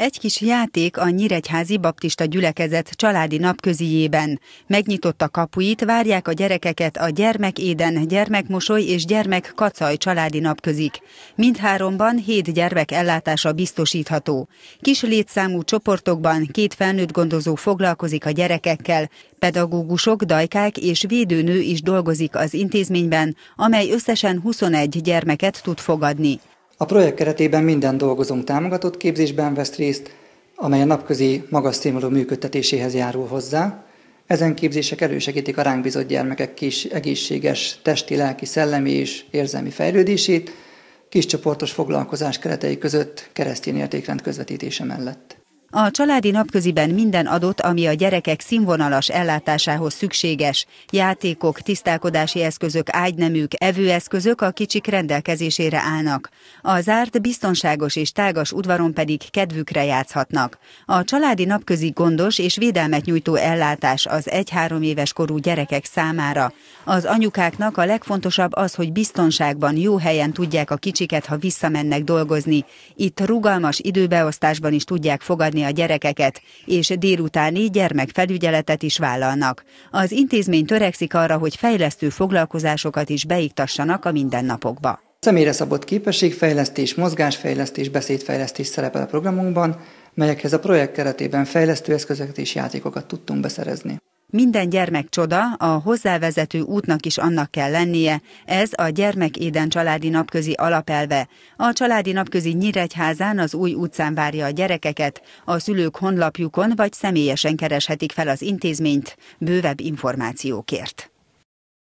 egy kis játék a Nyíregyházi Baptista Gyülekezet családi napközijében. Megnyitotta kapuit, várják a gyerekeket a Gyermek Éden, Gyermekmosoly és Gyermek Kacaj családi napközik. Mindháromban hét gyermek ellátása biztosítható. Kis létszámú csoportokban két felnőtt gondozó foglalkozik a gyerekekkel, pedagógusok, dajkák és védőnő is dolgozik az intézményben, amely összesen 21 gyermeket tud fogadni. A projekt keretében minden dolgozónk támogatott képzésben vesz részt, amely a napközi magas színvonalú működtetéséhez járul hozzá. Ezen képzések elősegítik a ránk bizott gyermekek kis egészséges testi, lelki, szellemi és érzelmi fejlődését, kiscsoportos foglalkozás keretei között keresztény értékrend közvetítése mellett. A családi napköziben minden adott, ami a gyerekek színvonalas ellátásához szükséges. Játékok, tisztálkodási eszközök, ágyneműk, evőeszközök a kicsik rendelkezésére állnak. A zárt, biztonságos és tágas udvaron pedig kedvükre játszhatnak. A családi napközi gondos és védelmet nyújtó ellátás az 1-3 éves korú gyerekek számára. Az anyukáknak a legfontosabb az, hogy biztonságban, jó helyen tudják a kicsiket, ha visszamennek dolgozni. Itt rugalmas időbeosztásban is tudják fogadni nevelni a gyerekeket, és délutáni gyermekfelügyeletet is vállalnak. Az intézmény törekszik arra, hogy fejlesztő foglalkozásokat is beiktassanak a mindennapokba. Személyre szabott képességfejlesztés, mozgásfejlesztés, beszédfejlesztés szerepel a programunkban, melyekhez a projekt keretében fejlesztő eszközöket és játékokat tudtunk beszerezni. Minden gyermek csoda, a hozzávezető útnak is annak kell lennie, ez a Gyermekéden családi napközi alapelve. A családi napközi Nyíregyházán az új utcán várja a gyerekeket, a szülők honlapjukon vagy személyesen kereshetik fel az intézményt bővebb információkért.